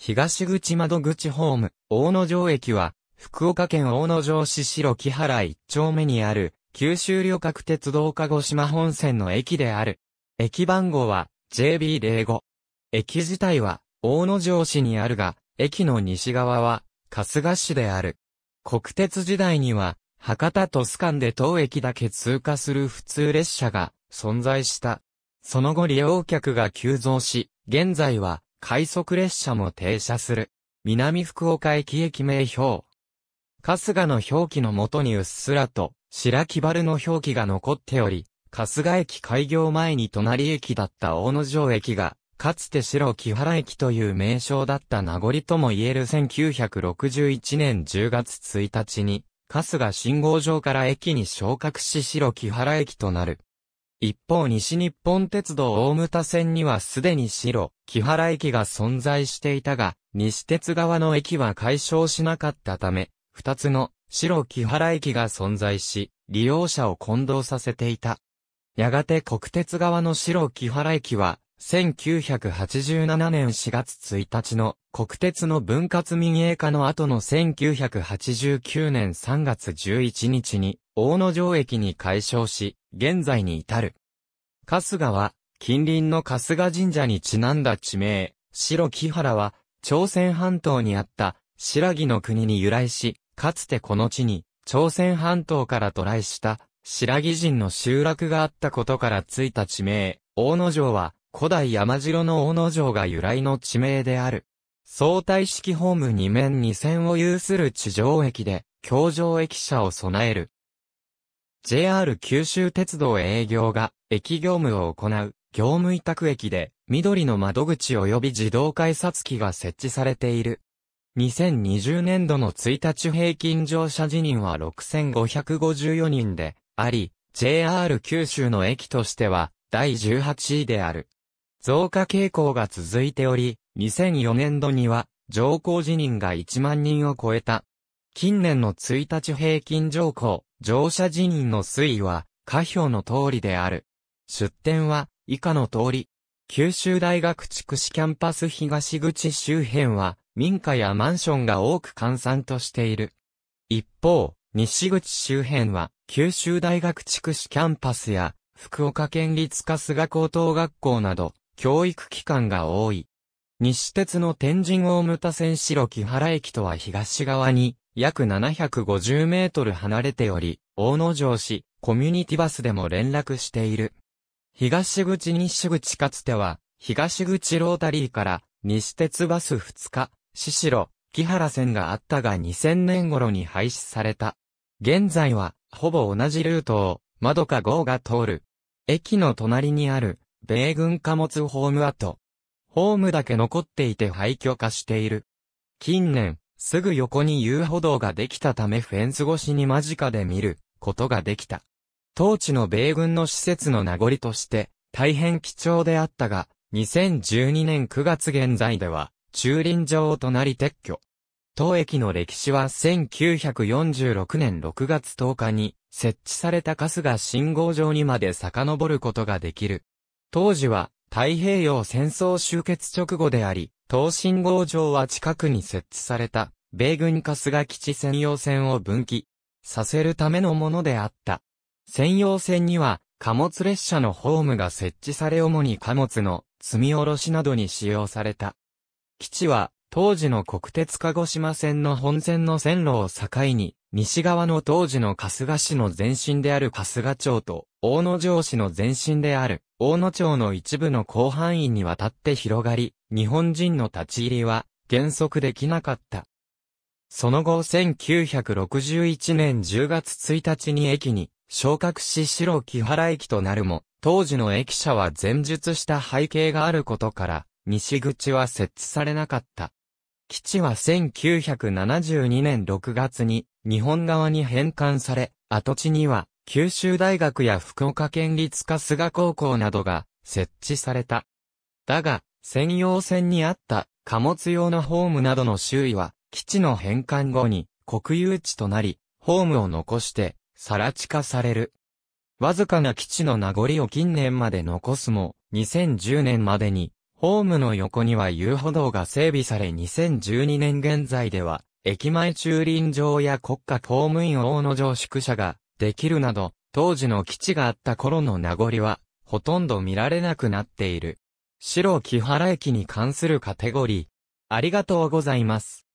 東口窓口ホーム、大野城駅は、福岡県大野城市白木原一丁目にある、九州旅客鉄道鹿児島本線の駅である。駅番号は、JB05。駅自体は、大野城市にあるが、駅の西側は、春日市である。国鉄時代には、博多都市間で当駅だけ通過する普通列車が存在した。その後利用客が急増し、現在は快速列車も停車する。南福岡駅駅名標。春日の表記のもとにうっすらと、白木原の表記が残っており、春日駅開業前に隣駅だった大野城駅が、かつて白木原駅という名称だった名残とも言える1961年10月1日に、春日信号場から駅に昇格し白木原駅となる。一方西日本鉄道大牟田線にはすでに白、木原駅が存在していたが、西鉄側の駅は解消しなかったため、二つの白木原駅が存在し、利用者を混同させていた。やがて国鉄側の白木原駅は、1987年4月1日の国鉄の分割民営化の後の1989年3月11日に大野城駅に改称し、現在に至る。春日は近隣の春日神社にちなんだ地名、白木原は朝鮮半島にあった白木の国に由来し、かつてこの地に朝鮮半島から渡来した白木人の集落があったことからついた地名、大野城は古代山城の大野城が由来の地名である。相対式ホーム2面2線を有する地上駅で、橋上駅舎を備える。JR 九州鉄道営業が、駅業務を行う、業務委託駅で、緑の窓口及び自動改札機が設置されている。2020年度の1日平均乗車辞任は6554人で、あり、JR 九州の駅としては、第18位である。増加傾向が続いており、2004年度には、上降辞任が1万人を超えた。近年の1日平均上降、乗車辞任の推移は、下表の通りである。出展は、以下の通り。九州大学筑紫キャンパス東口周辺は、民家やマンションが多く閑散としている。一方、西口周辺は、九州大学筑紫キャンパスや、福岡県立春日高等学校など、教育機関が多い。西鉄の天神大牟田線白木原駅とは東側に約750メートル離れており、大野城市、コミュニティバスでも連絡している。東口西口かつては、東口ロータリーから西鉄バス2日、四シ木原線があったが2000年頃に廃止された。現在は、ほぼ同じルートを、窓か号が通る。駅の隣にある、米軍貨物ホーム跡。ホームだけ残っていて廃墟化している。近年、すぐ横に遊歩道ができたためフェンス越しに間近で見ることができた。当地の米軍の施設の名残として大変貴重であったが、2012年9月現在では駐輪場となり撤去。当駅の歴史は1946年6月10日に設置された春日信号場にまで遡ることができる。当時は太平洋戦争終結直後であり、東信号場は近くに設置された、米軍春日基地専用船を分岐させるためのものであった。専用船には、貨物列車のホームが設置され主に貨物の積み下ろしなどに使用された。基地は、当時の国鉄鹿児島線の本線の線路を境に、西側の当時の春日市の前身である春日町と、大野城市の前身である、大野町の一部の広範囲にわたって広がり、日本人の立ち入りは原則できなかった。その後1961年10月1日に駅に昇格し白木原駅となるも、当時の駅舎は前述した背景があることから、西口は設置されなかった。基地は1972年6月に日本側に返還され、跡地には九州大学や福岡県立春日高校などが設置された。だが、専用線にあった貨物用のホームなどの周囲は、基地の返還後に国有地となり、ホームを残して、更地化される。わずかな基地の名残を近年まで残すも、2010年までに、ホームの横には遊歩道が整備され2012年現在では、駅前駐輪場や国家公務員大野城宿舎ができるなど、当時の基地があった頃の名残は、ほとんど見られなくなっている。白木原駅に関するカテゴリー。ありがとうございます。